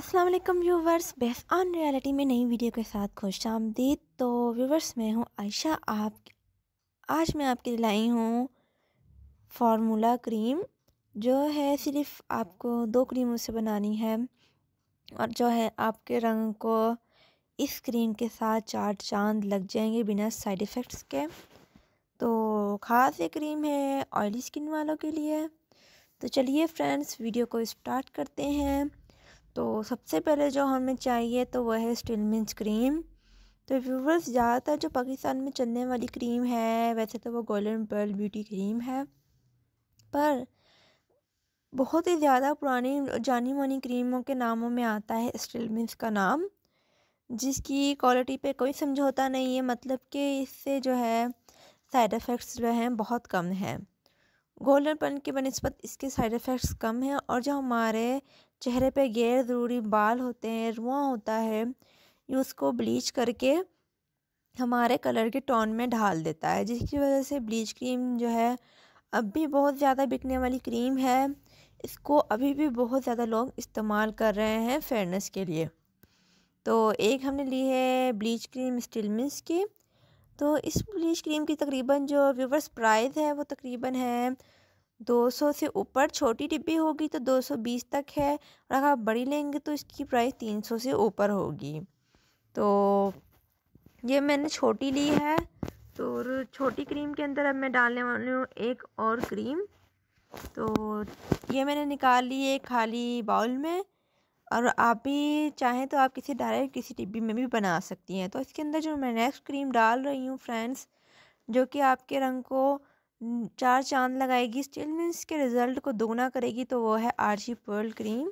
अस्सलाम वालेकुम viewers base on reality में नई वीडियो के साथ खुश आमदीद तो व्यूवर्स मैं हूँ आयशा आप आज मैं आपके लिए लाई हूँ फार्मूला क्रीम जो है सिर्फ आपको दो क्रीमों से बनानी है और जो है आपके रंग को इस क्रीम के साथ चार चांद लग जाएंगे बिना साइड इफ़ेक्ट्स के तो ख़ास ये क्रीम है ऑयली स्किन वालों के लिए तो चलिए फ्रेंड्स वीडियो को स्टार्ट करते हैं तो सबसे पहले जो हमें चाहिए तो वह है स्टिल मिंस क्रीम तो व्यूवर्स ज़्यादातर जो पाकिस्तान में चलने वाली क्रीम है वैसे तो वो गोल्डन पर्ल ब्यूटी क्रीम है पर बहुत ही ज़्यादा पुरानी जानी मानी क्रीमों के नामों में आता है स्टिल मिंस का नाम जिसकी क्वालिटी पे कोई समझौता नहीं है मतलब कि इससे जो है साइड इफ़ेक्ट्स जो हैं बहुत कम हैं गोल्डन पर्ल के बनस्बत इसके साइड इफ़ेक्ट्स कम हैं और जो हमारे चेहरे पे गैर ज़रूरी बाल होते हैं रुआ होता है ये उसको ब्लीच करके हमारे कलर के टोन में ढाल देता है जिसकी वजह से ब्लीच क्रीम जो है अब भी बहुत ज़्यादा बिकने वाली क्रीम है इसको अभी भी बहुत ज़्यादा लोग इस्तेमाल कर रहे हैं फेयरनेस के लिए तो एक हमने ली है ब्लीच क्रीम स्टील मिस की तो इस ब्लीच क्रीम की तकरीबन जो व्यूवर्स प्राइस है वो तकरीबन है 200 से ऊपर छोटी डिब्बी होगी तो 220 तक है और अगर आप बड़ी लेंगे तो इसकी प्राइस 300 से ऊपर होगी तो ये मैंने छोटी ली है तो और छोटी क्रीम के अंदर अब मैं डालने वाली हूँ एक और क्रीम तो ये मैंने निकाल ली है खाली बाउल में और आप भी चाहें तो आप किसी डायरेक्ट किसी डिब्बी में भी बना सकती हैं तो इसके अंदर जो मैं नेक्स्ट क्रीम डाल रही हूँ फ्रेंड्स जो कि आपके रंग को चार चांद लगाएगी स्टिल मीन्स के रिज़ल्ट को दोगुना करेगी तो वो है आर्ची पर्ल क्रीम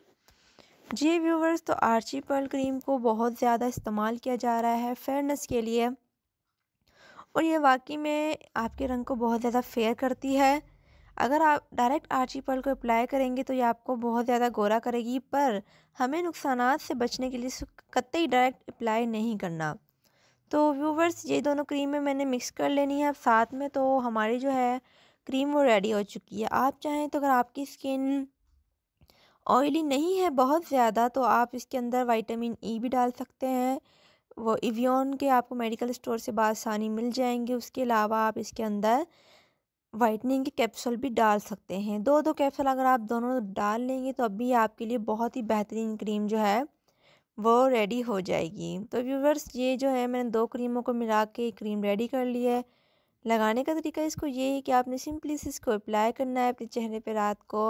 जी व्यूवर्स तो आर्ची पर्ल क्रीम को बहुत ज़्यादा इस्तेमाल किया जा रहा है फेयरनेस के लिए और ये वाकई में आपके रंग को बहुत ज़्यादा फेयर करती है अगर आप डायरेक्ट आर्ची पर्ल को अप्लाई करेंगे तो ये आपको बहुत ज़्यादा गोरा करेगी पर हमें नुकसान से बचने के लिए कतई डायरेक्ट अप्लाई नहीं करना तो व्यूवर्स ये दोनों क्रीमें मैंने मिक्स कर लेनी है अब साथ में तो हमारी जो है क्रीम वो रेडी हो चुकी है आप चाहें तो अगर आपकी स्किन ऑयली नहीं है बहुत ज़्यादा तो आप इसके अंदर विटामिन ई e भी डाल सकते हैं वो इवियन के आपको मेडिकल स्टोर से बासानी मिल जाएंगे उसके अलावा आप इसके अंदर वाइटनिंग के कैप्सूल भी डाल सकते हैं दो दो कैप्सूल अगर आप दोनों डाल लेंगे तो अभी आपके लिए बहुत ही बेहतरीन क्रीम जो है वो रेडी हो जाएगी तो व्यूवर्स ये जो है मैंने दो क्रीमों को मिला के क्रीम रेडी कर ली है लगाने का तरीका इसको ये है कि आपने सिंपली से इसको अप्लाई करना है अपने चेहरे पर रात को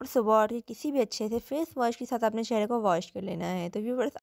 और सुबह उठ के किसी भी अच्छे से फेस वॉश के साथ अपने चेहरे को वॉश कर लेना है तो व्यूवर्स